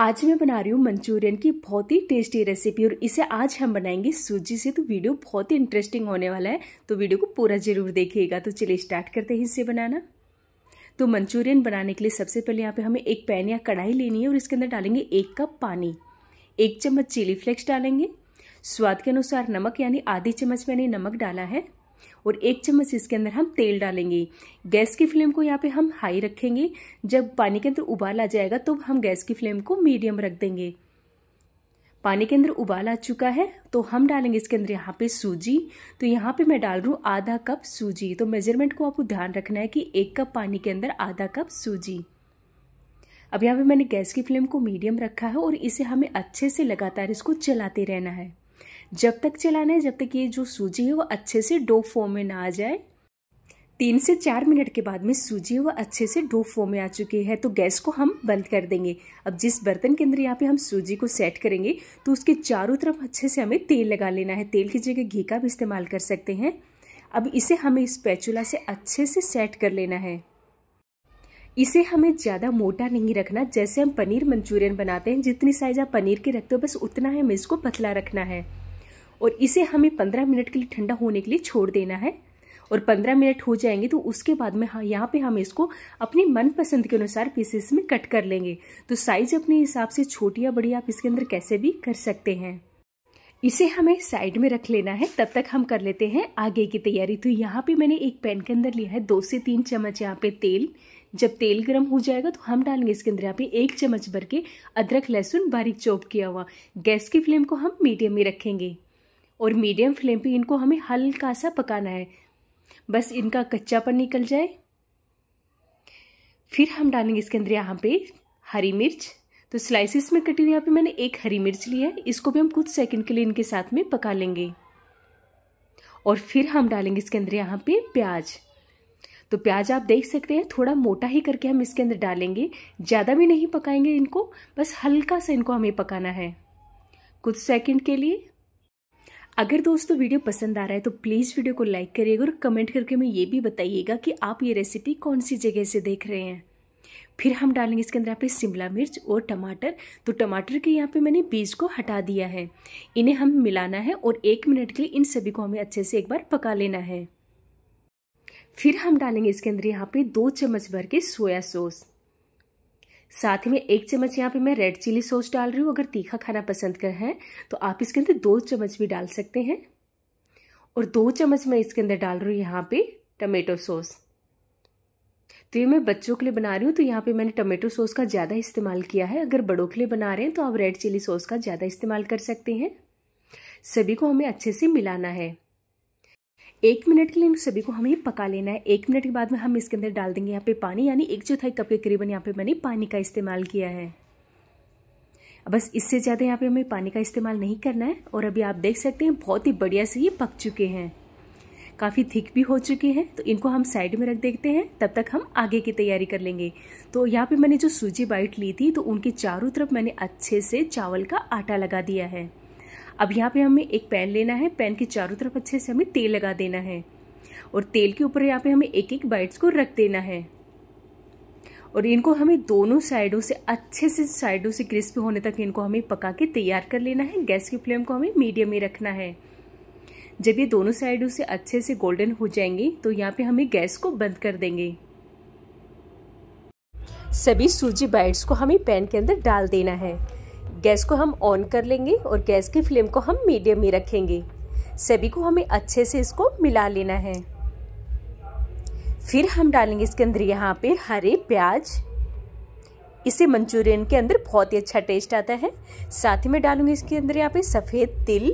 आज मैं बना रही हूँ मंचूरियन की बहुत ही टेस्टी रेसिपी और इसे आज हम बनाएंगे सूजी से तो वीडियो बहुत ही इंटरेस्टिंग होने वाला है तो वीडियो को पूरा जरूर देखिएगा तो चलिए स्टार्ट करते हैं इसे बनाना तो मंचूरियन बनाने के लिए सबसे पहले यहाँ पे हमें एक पैन या कढ़ाई लेनी है और इसके अंदर डालेंगे एक कप पानी एक चम्मच चिली फ्लेक्स डालेंगे स्वाद के अनुसार नमक यानी आधी चम्मच मैंने नमक डाला है और एक चम्मच इसके अंदर हम तेल डालेंगे गैस की फ्लेम को यहाँ पे हम हाई रखेंगे जब पानी के अंदर उबाल आ जाएगा तो हम गैस की फ्लेम को मीडियम रख देंगे पानी के अंदर उबाल आ चुका है तो हम डालेंगे इसके अंदर यहाँ पे सूजी तो यहाँ पे मैं डाल रही हूँ आधा कप सूजी तो मेजरमेंट को आपको ध्यान रखना है कि एक कप पानी के अंदर आधा कप सूजी अब यहाँ पे मैंने गैस की फ्लेम को मीडियम रखा है और इसे हमें अच्छे से लगातार इसको चलाते रहना है जब तक चलाना है जब तक ये जो सूजी है वो अच्छे से डो फॉर्म में ना आ जाए तीन से चार मिनट के बाद में सूजी वो अच्छे से डो फॉर्म में आ चुकी है तो गैस को हम बंद कर देंगे अब जिस बर्तन के अंदर यहाँ पे हम सूजी को सेट करेंगे तो उसके चारों तरफ अच्छे से हमें तेल लगा लेना है तेल की जगह घी का भी इस्तेमाल कर सकते हैं अब इसे हमें इस पैचुला से अच्छे से सेट कर लेना है इसे हमें ज़्यादा मोटा नहीं रखना जैसे हम पनीर मंचूरियन बनाते हैं जितनी साइज आप पनीर के रखते हो बस उतना हमें इसको पतला रखना है और इसे हमें पंद्रह मिनट के लिए ठंडा होने के लिए छोड़ देना है और पंद्रह मिनट हो जाएंगे तो उसके बाद में हाँ यहाँ पे हम इसको अपनी मनपसंद के अनुसार पीसेस में कट कर लेंगे तो साइज अपने हिसाब से छोटी या बड़ी आप इसके अंदर कैसे भी कर सकते हैं इसे हमें साइड में रख लेना है तब तक हम कर लेते हैं आगे की तैयारी तो यहाँ पे मैंने एक पैन के अंदर लिया है दो से तीन चम्मच यहाँ पे तेल जब तेल गर्म हो जाएगा तो हम डालेंगे इसके अंदर यहाँ पे एक चम्मच भर के अदरक लहसुन बारीक चॉप किया हुआ गैस की फ्लेम को हम मीडियम में रखेंगे और मीडियम फ्लेम पे इनको हमें हल्का सा पकाना है बस इनका कच्चापन निकल जाए फिर हम डालेंगे इसके अंदर यहाँ पे हरी मिर्च तो स्लाइसिस में कटी हुई यहाँ पे मैंने एक हरी मिर्च ली है इसको भी हम कुछ सेकंड के लिए इनके साथ में पका लेंगे और फिर हम डालेंगे इसके अंदर यहाँ पे प्याज तो प्याज आप देख सकते हैं थोड़ा मोटा ही करके हम इसके अंदर डालेंगे ज़्यादा भी नहीं पकाएंगे इनको बस हल्का सा इनको हमें पकाना है कुछ सेकंड के लिए अगर दोस्तों वीडियो पसंद आ रहा है तो प्लीज़ वीडियो को लाइक करिएगा और कमेंट करके हमें ये भी बताइएगा कि आप ये रेसिपी कौन सी जगह से देख रहे हैं फिर हम डालेंगे इसके अंदर यहाँ पे शिमला मिर्च और टमाटर तो टमाटर के यहाँ पे मैंने बीज को हटा दिया है इन्हें हम मिलाना है और एक मिनट के लिए इन सभी को हमें अच्छे से एक बार पका लेना है फिर हम डालेंगे इसके अंदर यहाँ पे दो चम्मच भर के सोया सॉस साथ ही में एक चम्मच यहाँ पे मैं रेड चिली सॉस डाल रही हूँ अगर तीखा खाना पसंद कर है तो आप इसके अंदर दो चम्मच भी डाल सकते हैं और दो चम्मच मैं इसके अंदर डाल रही हूँ यहाँ पे टमेटो सॉस तो ये मैं बच्चों के लिए बना रही हूँ तो यहाँ पे मैंने टमेटो सॉस का ज़्यादा इस्तेमाल किया है अगर बड़ों के लिए बना रहे हैं तो आप रेड चिली सॉस का ज़्यादा इस्तेमाल कर सकते हैं सभी को हमें अच्छे से मिलाना है एक मिनट के लिए इन सभी को हमें पका लेना है एक मिनट के बाद में हम इसके अंदर डाल देंगे यहाँ पे पानी यानी एक चौथाई कप के करीबन यहाँ पे मैंने पानी का इस्तेमाल किया है बस इससे ज़्यादा यहाँ पे हमें पानी का इस्तेमाल नहीं करना है और अभी आप देख सकते हैं बहुत ही बढ़िया से ये पक चुके हैं काफ़ी थिक भी हो चुके हैं तो इनको हम साइड में रख देखते हैं तब तक हम आगे की तैयारी कर लेंगे तो यहाँ पे मैंने जो सूजी बाइट ली थी तो उनके चारों तरफ मैंने अच्छे से चावल का आटा लगा दिया है अब यहाँ पे हमें एक पैन लेना है पैन के चारों तरफ अच्छे से हमें तेल लगा देना है और तेल के ऊपर यहाँ पे हमें एक एक बाइट्स को रख देना है और इनको हमें दोनों साइडों से अच्छे से साइडों से क्रिस्पी होने तक इनको हमें पका के तैयार कर लेना है गैस की फ्लेम को हमें मीडियम में रखना है जब ये दोनों साइडों से अच्छे से गोल्डन हो जाएंगे तो यहाँ पे हमें गैस को बंद कर देंगे सभी सूजी बाइट्स को हमें पैन के अंदर डाल देना है गैस को हम ऑन कर लेंगे और गैस की फ्लेम को हम मीडियम ही रखेंगे सभी को हमें अच्छे से इसको मिला लेना है फिर हम डालेंगे इसके अंदर यहाँ पे हरे प्याज इसे मंचूरियन के अंदर बहुत ही अच्छा टेस्ट आता है साथ ही में डालूंगी इसके अंदर यहाँ पे सफ़ेद तिल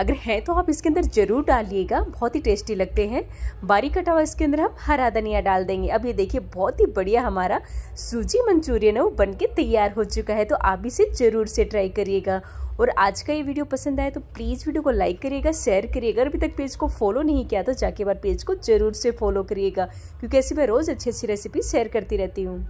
अगर हैं तो आप इसके अंदर ज़रूर डालिएगा बहुत ही टेस्टी लगते हैं बारीक कटा हुआ इसके अंदर हम हरा धनिया डाल देंगे अब ये देखिए बहुत ही बढ़िया हमारा सूजी मंचूरियन है वो बन के तैयार हो चुका है तो आप इसे ज़रूर से ट्राई करिएगा और आज का ये वीडियो पसंद आए तो प्लीज़ वीडियो को लाइक करिएगा शेयर करिएगा अभी तक पेज को फॉलो नहीं किया तो जाके बार पेज को ज़रूर से फॉलो करिएगा क्योंकि ऐसे मैं रोज़ अच्छी अच्छी रेसिपी शेयर करती रहती हूँ